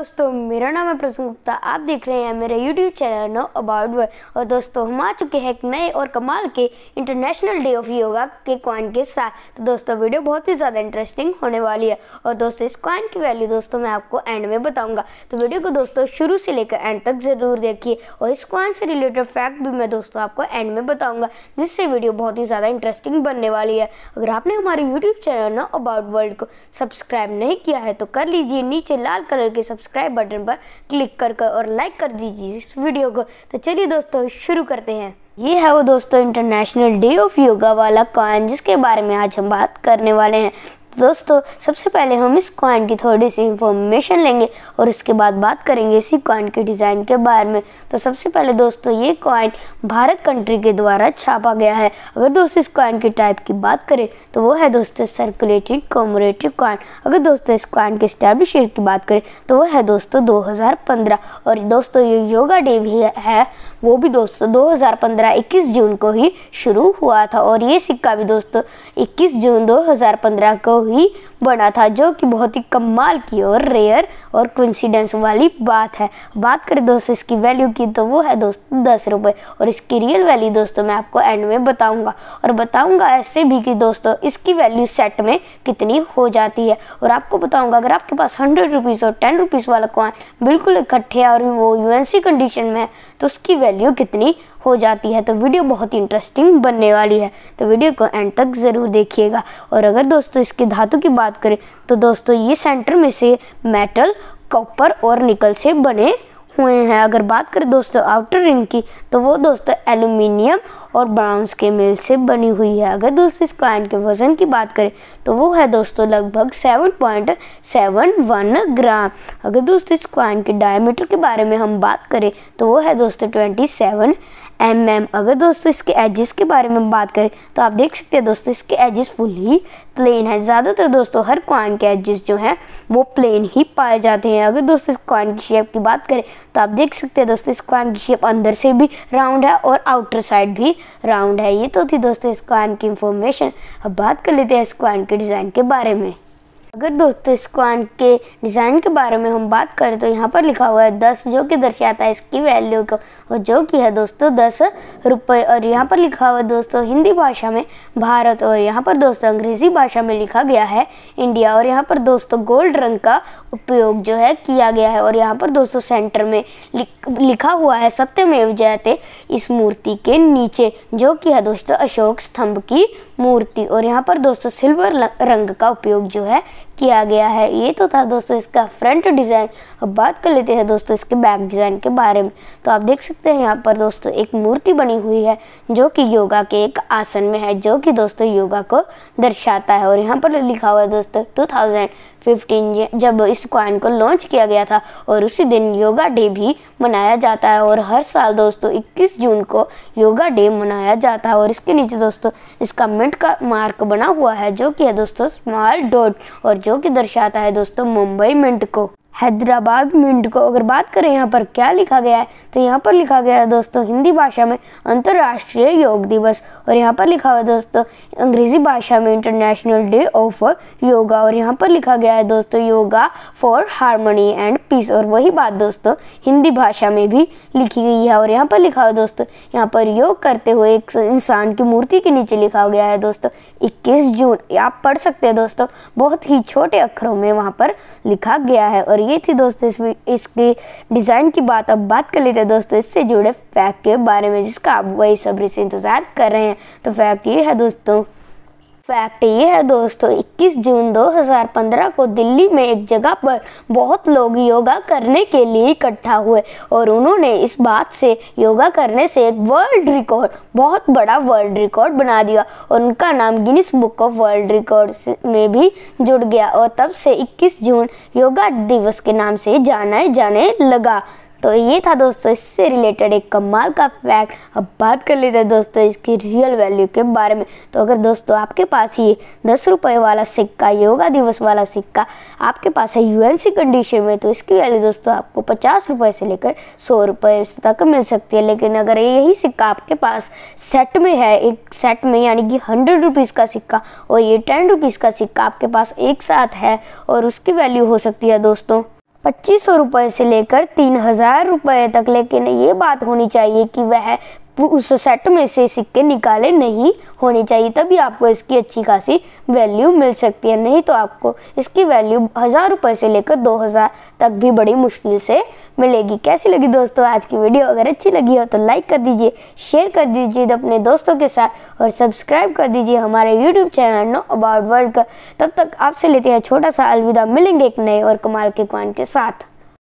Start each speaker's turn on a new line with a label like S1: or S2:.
S1: दोस्तों मेरा नाम है प्रसन्न गुप्ता आप देख रहे हैं मेरे YouTube channel know about world और दोस्तों हम आ चुके हैं एक नए और कमाल के इंटरनेशनल डे ऑफ योगा के कॉइन के साथ तो दोस्तों वीडियो बहुत ही ज़्यादा इंटरेस्टिंग होने वाली है और दोस्तों इस कॉइन की वैल्यू दोस्तों मैं आपको एंड में बताऊंगा तो वीडियो को दोस्तों शुरू से लेकर एंड तक ज़रूर देखिए और इस कॉइन से रिलेटेड फैक्ट भी मैं दोस्तों आपको एंड में बताऊँगा जिससे वीडियो बहुत ही ज़्यादा इंटरेस्टिंग बनने वाली है अगर आपने हमारे YouTube channel know about world को सब्सक्राइब नहीं किया है तो कर लीजिए नीचे लाल कलर के सब्सक्राइब सब्सक्राइब बटन पर क्लिक कर कर और लाइक कर दीजिए इस वीडियो को तो चलिए दोस्तों शुरू करते हैं ये है वो दोस्तों इंटरनेशनल डे ऑफ योगा वाला कॉइन जिसके बारे में आज हम बात करने वाले हैं दोस्तों सबसे पहले हम इस कॉइन की थोड़ी सी इंफॉर्मेशन लेंगे और इसके बाद बात करेंगे इसी कॉइन के डिज़ाइन के बारे में तो सबसे पहले दोस्तों ये कॉइन भारत कंट्री के द्वारा छापा गया है अगर दोस्तों इस कॉइन के टाइप की बात करें तो वो है दोस्तों सर्कुलेटेड कॉमोरेटिव कॉइन अगर दोस्तों इस कॉइन के स्टैब्लिश की बात करें तो वो है दोस्तों दो और दोस्तों ये योगा डे भी है वो भी दोस्तों 2015 हज़ार जून को ही शुरू हुआ था और ये सिक्का भी दोस्तों 21 जून 2015 को ही बना था जो कि बहुत ही कमाल की और रेयर और कोइंसिडेंस वाली बात है बात करें दोस्तों इसकी वैल्यू की तो वो है दोस्तों दस रुपये और इसकी रियल वैल्यू दोस्तों मैं आपको एंड में बताऊंगा और बताऊंगा ऐसे भी कि दोस्तों इसकी वैल्यू सेट में कितनी हो जाती है और आपको बताऊंगा अगर आपके पास हंड्रेड रुपीज़ और टेन रुपीज़ वाला कॉइन बिल्कुल इकट्ठे और वो यूएनसी कंडीशन में है तो उसकी वैल्यू कितनी हो जाती है तो वीडियो बहुत ही इंटरेस्टिंग बनने वाली है तो वीडियो को एंड तक ज़रूर देखिएगा और अगर दोस्तों इसके धातु की बात करें तो दोस्तों ये सेंटर में से मेटल कॉपर और निकल से बने हुए हैं अगर बात करें दोस्तों आउटर रिंग की तो वो दोस्तों एल्यूमिनियम और ब्राउन्स के मिल से बनी हुई है अगर दोस्तों इस कॉइन के वजन की बात करें तो वो है दोस्तों लगभग seven point seven one gram अगर दोस्तों इस कॉइन के डायमीटर के बारे में हम बात करें तो वो है दोस्तों ट्वेंटी सेवन एम एम अगर दोस्तों इसके एजिस के बारे में बात करें तो आप देख सकते हैं दोस्तों इसके एजिस फुल ही प्लेन है ज़्यादातर दोस्तों हर कॉइन के एजिस जो हैं वो प्लेन ही पाए जाते हैं अगर दोस्तों इस कॉइन की शेप की बात करें तो आप देख सकते हैं दोस्तों इस की शेप अंदर से भी राउंड है और आउटर साइड भी राउंड है ये तो थी दोस्तों इस की इंफॉर्मेशन अब बात कर लेते हैं इस के डिज़ाइन के बारे में अगर दोस्तों इस के डिज़ाइन के बारे में हम बात करें तो यहाँ पर लिखा हुआ है दस जो कि दर्शाता है इसकी वैल्यू को और जो कि है दोस्तों दस रुपये और यहाँ पर लिखा हुआ दोस्तों हिंदी भाषा में भारत और यहाँ पर दोस्तों अंग्रेज़ी भाषा में लिखा गया है इंडिया और यहाँ पर दोस्तों गोल्ड रंग का उपयोग जो है किया गया है और यहाँ पर दोस्तों सेंटर में लिखा हुआ है सत्यमेव जयते इस मूर्ति के नीचे जो कि है दोस्तों अशोक स्तंभ की मूर्ति और यहाँ पर दोस्तों सिल्वर रंग का उपयोग जो है किया गया है ये तो था दोस्तों इसका फ्रंट डिज़ाइन अब बात कर लेते हैं दोस्तों इसके बैक डिज़ाइन के बारे में तो आप देख सकते सकते हैं यहाँ पर दोस्तों एक मूर्ति बनी हुई है जो कि योगा के एक आसन में है जो कि दोस्तों योगा को दर्शाता है और यहाँ पर लिखा हुआ है दोस्तों 2015 जब इस क्वाइन को लॉन्च किया गया था और उसी दिन योगा डे भी मनाया जाता है और हर साल दोस्तों 21 जून को योगा डे मनाया जाता है और इसके नीचे दोस्तों इसका मिनट का मार्क बना हुआ है जो कि है दोस्तों स्मॉल डॉट और जो कि दर्शाता है दोस्तों मुंबई मिंट को हैदराबाद मिंट को अगर बात करें यहाँ पर क्या लिखा गया है तो यहाँ पर लिखा गया है दोस्तों हिंदी भाषा में अंतर्राष्ट्रीय योग दिवस और यहाँ पर लिखा हुआ है दोस्तों अंग्रेजी भाषा में इंटरनेशनल डे ऑफ योगा और यहाँ पर लिखा गया है दोस्तों yoga for harmony and peace और वही बात दोस्तों हिंदी भाषा में भी लिखी गई है और यहाँ पर लिखा हुआ दोस्तों यहाँ पर योग करते हुए एक इंसान की मूर्ति के नीचे लिखा गया है दोस्तों इक्कीस जून आप पढ़ सकते हैं दोस्तों बहुत ही छोटे अक्षरों में वहाँ पर लिखा गया है और और ये थी दोस्तों इस इसके डिज़ाइन की बात अब बात कर लेते हैं दोस्तों इससे जुड़े फैक के बारे में जिसका आप वही सब्री से इंतज़ार कर रहे हैं तो फैक ये है दोस्तों फैक्ट ये है दोस्तों 21 जून 2015 को दिल्ली में एक जगह पर बहुत लोग योगा करने के लिए इकट्ठा हुए और उन्होंने इस बात से योगा करने से एक वर्ल्ड रिकॉर्ड बहुत बड़ा वर्ल्ड रिकॉर्ड बना दिया और उनका नाम Guinness book of world record में भी जुड़ गया और तब से 21 जून योगा दिवस के नाम से जाना जाने लगा तो ये था दोस्तों इससे रिलेटेड एक कमाल का फैक्ट अब बात कर लेते हैं दोस्तों इसकी रियल वैल्यू के बारे में तो अगर दोस्तों आपके पास ये दस रुपये वाला सिक्का योगा दिवस वाला सिक्का आपके पास है यू कंडीशन में तो इसकी वैल्यू दोस्तों आपको पचास रुपये से लेकर सौ रुपये तक मिल सकती है लेकिन अगर यही सिक्का आपके पास सेट में है एक सेट में यानी कि हंड्रेड रुपीज़ का सिक्का और ये टेन रुपीज़ का सिक्का आपके पास एक साथ है और उसकी वैल्यू हो सकती है दोस्तों पच्चीस सौ रुपये से लेकर तीन हजार रुपये तक लेकिन ये बात होनी चाहिए कि वह उस सेट में से सिक्के निकाले नहीं होने चाहिए तभी आपको इसकी अच्छी खासी वैल्यू मिल सकती है नहीं तो आपको इसकी वैल्यू हज़ार रुपये से लेकर दो हज़ार तक भी बड़ी मुश्किल से मिलेगी कैसी लगी दोस्तों आज की वीडियो अगर अच्छी लगी हो तो लाइक कर दीजिए शेयर कर दीजिए अपने दोस्तों के साथ और सब्सक्राइब कर दीजिए हमारे YouTube channel know about world का तब तक आपसे लेते हैं छोटा सा अलविदा मिलेंगे एक नए और कमाल के क्वान के साथ